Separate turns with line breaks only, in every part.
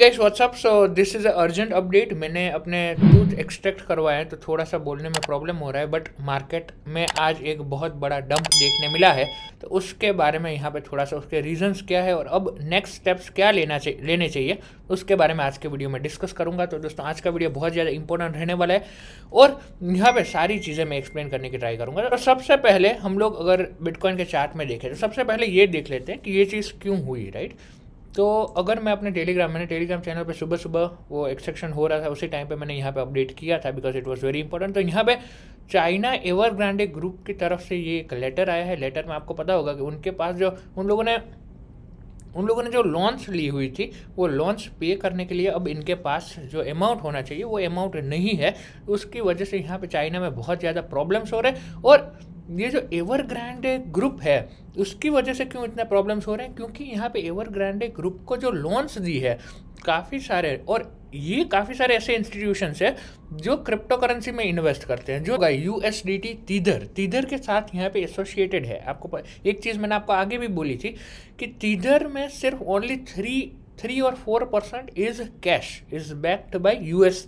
guys WhatsApp so this is urgent update मैंने अपने tooth extract करवाए हैं तो थोड़ा सा बोलने में प्रॉब्लम हो रहा है बट मार्केट में आज एक बहुत बड़ा डंप देखने मिला है तो उसके बारे में यहाँ पे थोड़ा सा उसके रीजंस क्या है और अब नेक्स्ट स्टेप्स क्या लेना चाहिए लेने चाहिए उसके बारे में आज के वीडियो में डिस्कस करूँगा तो दोस्तों आज का वीडियो बहुत ज़्यादा इंपॉर्टेंट रहने वाला है और यहाँ पर सारी चीज़ें मैं एक्सप्लेन करने की ट्राई करूँगा और सबसे पहले हम लोग अगर बिटकॉइन के चार्ट में देखें तो सबसे पहले ये देख लेते हैं कि ये चीज़ क्यों हुई राइट तो अगर मैं अपने टेलीग्राम मैंने टेलीग्राम चैनल पर सुबह सुबह वो एक्सेक्शन हो रहा था उसी टाइम पर मैंने यहाँ पर अपडेट किया था because it was very important तो यहाँ पे चाइना एवर ग्रांडे ग्रुप की तरफ से ये एक लेटर आया है लेटर में आपको पता होगा कि उनके पास जो उन लोगों ने उन लोगों ने जो लॉन्च ली हुई थी वो लॉन्च पे करने के लिए अब इनके पास जो अमाउंट होना चाहिए वो अमाउंट नहीं है उसकी वजह से यहाँ पे चाइना में बहुत ज़्यादा प्रॉब्लम्स हो रहे हैं और ये जो एवर ग्रैंड ग्रुप है उसकी वजह से क्यों इतना प्रॉब्लम्स हो रहे हैं क्योंकि यहाँ पे एवर ग्रैंड ग्रुप को जो लोन्स दी है काफ़ी सारे और ये काफ़ी सारे ऐसे इंस्टीट्यूशंस है जो क्रिप्टो करेंसी में इन्वेस्ट करते हैं जो U S D T Tether Tether के साथ यहाँ पे एसोसिएटेड है आपको एक चीज़ मैंने आपको आगे भी बोली थी कि तीधर में सिर्फ ओनली थ्री थ्री और four percent is cash is backed by U S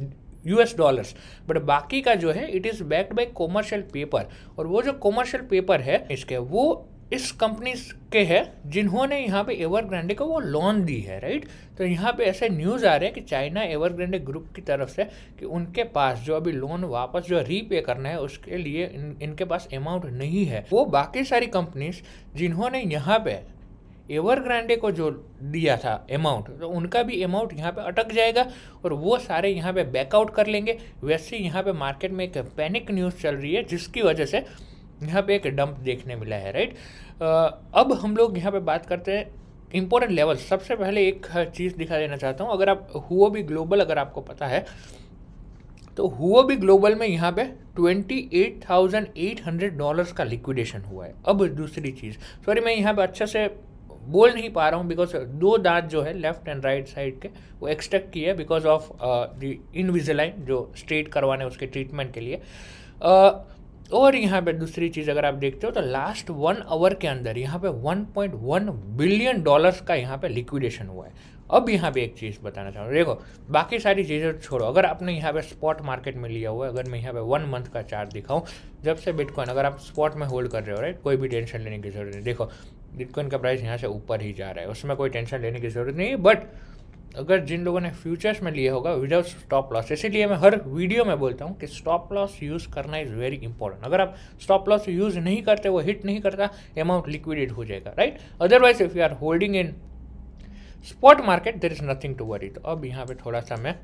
US dollars but बाकी का जो है it is backed by commercial paper और वो जो कॉमर्शियल पेपर है इसके वो इस कंपनी के है जिन्होंने यहाँ पे एवरग्रैंडे को वो लोन दी है राइट तो यहाँ पे ऐसे न्यूज़ आ रहे हैं कि चाइना एवरग्रैंडे ग्रुप की तरफ से कि उनके पास जो अभी लोन वापस जो रीपे करना है उसके लिए इन, इनके पास अमाउंट नहीं है वो बाकी सारी कंपनीज जिन्होंने यहाँ पे एवरग्रांडे को जो दिया था अमाउंट तो उनका भी अमाउंट यहाँ पे अटक जाएगा और वो सारे यहाँ पे बैकआउट कर लेंगे वैसे यहाँ पे मार्केट में एक पैनिक न्यूज़ चल रही है जिसकी वजह से यहाँ पे एक डंप देखने मिला है राइट अब हम लोग यहाँ पे बात करते हैं इम्पोर्टेंट लेवल सबसे पहले एक चीज़ दिखा देना चाहता हूँ अगर आप हुओ भी ग्लोबल अगर आपको पता है तो हुओ भी ग्लोबल में यहाँ पे 28,800 डॉलर्स का लिक्विडेशन हुआ है अब दूसरी चीज़ सॉरी मैं यहाँ पे अच्छे से बोल नहीं पा रहा हूँ बिकॉज दो दांत जो है लेफ्ट एंड राइट साइड के वो एक्सट्रैक्ट किए बिकॉज ऑफ द इनविजिलाइन जो स्ट्रेट करवाने उसके ट्रीटमेंट के लिए uh, और यहाँ पे दूसरी चीज़ अगर आप देखते हो तो लास्ट वन आवर के अंदर यहाँ पे 1.1 बिलियन डॉलर्स का यहाँ पे लिक्विडेशन हुआ है अब यहाँ पे एक चीज़ बताना चाह रहा हूँ देखो बाकी सारी चीज़ें छोड़ो अगर आपने यहाँ पे स्पॉट मार्केट में लिया हुआ है अगर मैं यहाँ पे वन मंथ का चार्ट दिखाऊँ जब से बिटकॉइन अगर आप स्पॉट में होल्ड कर रहे हो राइट कोई भी टेंशन लेने की जरूरत नहीं देखो बिटकॉइन का प्राइस यहाँ से ऊपर ही जा रहा है उसमें कोई टेंशन लेने की ज़रूरत नहीं है बट अगर जिन लोगों ने फ्यूचर्स में लिया होगा विदाउट स्टॉप लॉस इसीलिए मैं हर वीडियो में बोलता हूँ कि स्टॉप लॉस यूज़ करना इज़ वेरी इंपॉर्टेंट अगर आप स्टॉप लॉस यूज़ नहीं करते वो हिट नहीं करता अमाउंट लिक्विडेड हो जाएगा right otherwise if you are holding in spot market there is nothing to worry तो अब यहाँ पे थोड़ा सा मैं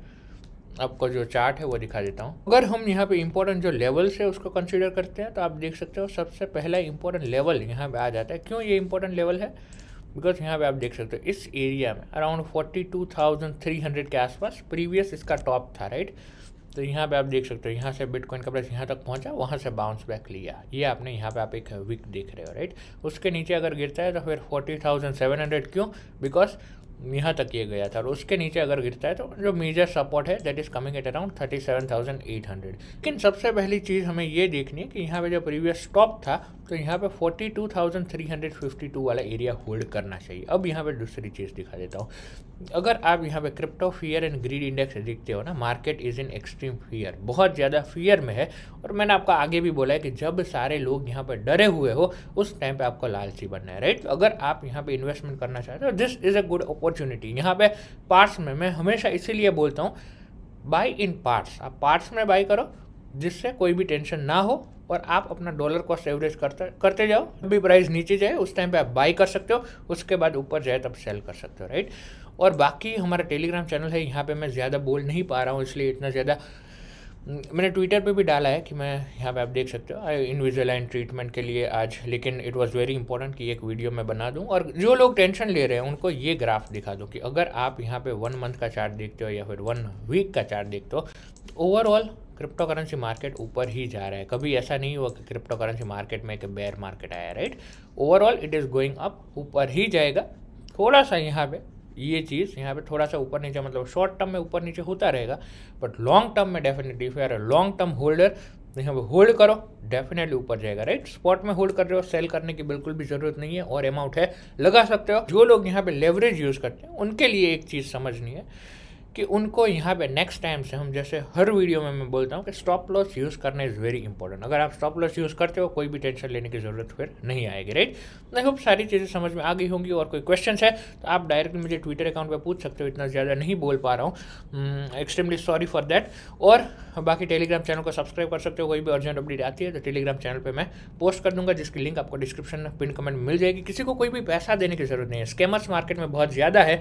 आपको जो चार्ट है वो दिखा देता हूँ अगर हम यहाँ पे इंपॉर्टेंट जो लेवल्स है उसको कंसिडर करते हैं तो आप देख सकते हो सबसे पहला इम्पोर्टेंट लेवल यहाँ पे आ जाता है क्यों ये इंपॉर्टेंट लेवल है बिकॉज यहाँ पे आप देख सकते हो इस एरिया में अराउंड 42,300 के आसपास प्रीवियस इसका टॉप था राइट तो यहाँ पे आप देख सकते हो यहाँ से बिटकॉइन का प्राइस यहाँ तक पहुँचा वहाँ से बाउंस बैक लिया ये आपने यहाँ पे आप एक वीक देख रहे हो राइट उसके नीचे अगर गिरता है तो फिर हंड्रेड क्यों बिकॉज यहाँ तक ये गया था और उसके नीचे अगर गिरता है तो जो मेजर सपोर्ट है that is coming at around thirty seven thousand eight hundred लेकिन सबसे पहली चीज़ हमें ये देखनी है कि यहाँ पे जो प्रीवियस स्टॉप था तो यहाँ पे forty two thousand three hundred fifty two वाला एरिया होल्ड करना चाहिए अब यहाँ पे दूसरी चीज़ दिखा देता हूँ अगर आप यहाँ पे crypto fear and greed index देखते हो ना market is in extreme fear बहुत ज़्यादा फियर में है और मैंने आपको आगे भी बोला है कि जब सारे लोग यहाँ पर डरे हुए हो उस टाइम पर आपको लालची बनना है राइट अगर आप यहाँ पर इन्वेस्टमेंट करना चाहते हो this is a good opportunity opportunity यहाँ पे पार्ट्स में मैं हमेशा इसीलिए बोलता हूँ बाई इन पार्ट्स आप पार्ट्स में बाई करो जिससे कोई भी टेंशन ना हो और आप अपना डॉलर कॉस्ट एवरेज करते करते जाओ भी प्राइस नीचे जाए उस टाइम पे आप बाई कर सकते हो उसके बाद ऊपर जाए तब सेल कर सकते हो राइट और बाकी हमारा टेलीग्राम चैनल है यहाँ पे मैं ज़्यादा बोल नहीं पा रहा हूँ इसलिए इतना ज़्यादा हम्म, मैंने ट्विटर पे भी डाला है कि मैं यहाँ पे आप देख सकते हो इन विजुअलाइन ट्रीटमेंट के लिए आज लेकिन इट वाज वेरी इंपॉर्टेंट कि एक वीडियो मैं बना दूँ और जो लोग टेंशन ले रहे हैं उनको ये ग्राफ दिखा दूँ कि अगर आप यहाँ पे वन मंथ का चार्ट देखते हो या फिर वन वीक का चार्ट देखते हो ओवरऑल क्रिप्टो करेंसी मार्केट ऊपर ही जा रहा है कभी ऐसा नहीं हुआ कि क्रिप्टो करेंसी मार्केट में एक बेयर मार्केट आया right overall it is going up ऊपर ही जाएगा थोड़ा सा यहाँ पे ये चीज़ यहाँ पे थोड़ा सा ऊपर नीचे मतलब शॉर्ट टर्म में ऊपर नीचे होता रहेगा बट लॉन्ग टर्म में definitely if are long term holder यहाँ पे होल्ड करो डेफिनेटली ऊपर जाएगा राइट स्पॉट में होल्ड कर रहे हो सेल करने की बिल्कुल भी जरूरत नहीं है और अमाउंट है लगा सकते हो जो लोग यहाँ पे लेवरेज यूज़ करते हैं उनके लिए एक चीज़ समझनी है कि उनको यहाँ पे नेक्स्ट टाइम से हम जैसे हर वीडियो में मैं बोलता हूँ कि स्टॉप लॉस यूज़ करना इज़ वेरी इंपॉर्टेंट अगर आप स्टॉप लॉस यूज़ करते हो कोई भी टेंशन लेने की ज़रूरत फिर नहीं आएगी राइट आई होप सारी चीज़ें समझ में आ गई होंगी और कोई क्वेश्चन है तो आप डायरेक्टली मुझे ट्विटर अकाउंट पर पूछ सकते हो इतना ज़्यादा नहीं बोल पा रहा हूँ एक्सट्रीमली सॉरी फॉर दैट और बाकी टेलीग्राम चैनल को सब्सक्राइब कर सकते हो कोई भी अर्जेंट अपडेट आती है तो टेलीग्राम चैनल पर मैं पोस्ट कर दूंगा जिसकी लिंक आपको डिस्क्रिप्शन में पिन कमेंट मिल जाएगी किसी को कोई भी पैसा देने की जरूरत नहीं है स्कैमर्स मार्केट में बहुत ज़्यादा है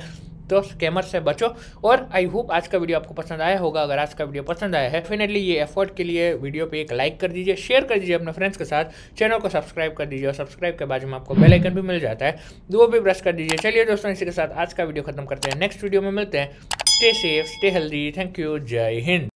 तो स्कैमर से बचो और आई होप आज का वीडियो आपको पसंद आया होगा अगर आज का वीडियो पसंद आया है डेफिनेटली ये एफर्ट के लिए वीडियो पे एक लाइक कर दीजिए शेयर कर दीजिए अपने फ्रेंड्स के साथ चैनल को सब्सक्राइब कर दीजिए और सब्सक्राइब के बाद में आपको बेलाइकन भी मिल जाता है वो भी ब्रश कर दीजिए चलिए दोस्तों इसी के साथ आज का वीडियो खत्म करते हैं नेक्स्ट वीडियो में मिलते हैं stay safe stay healthy thank you जय हिंद